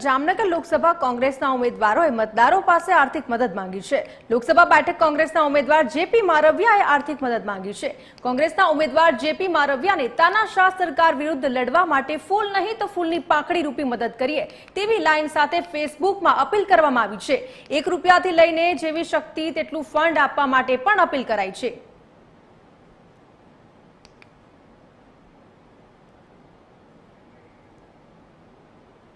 જામનગર લોકસભા કોંગ્રેસના ઉમેદવારોએ મતદારો પાસે આર્થિક મદદ માંગી છે લોકસભા બેઠક કોંગ્રેસના ઉમેદવાર જેપી મારવિયાએ આર્થિક મદદ માંગી છે કોંગ્રેસના ઉમેદવાર જેપી મારવિયાને તાનાશાહ સરકાર વિરુદ્ધ લડવા માટે ફૂલ નહીં તો ફૂલની પાંખડી રૂપી મદદ કરીએ તેવી લાઇન સાથે ફેસબુકમાં અપીલ કરવામાં આવી છે એક રૂપિયાથી લઈને જેવી શક્તિ તેટલું ફંડ આપવા માટે પણ અપીલ કરાઈ છે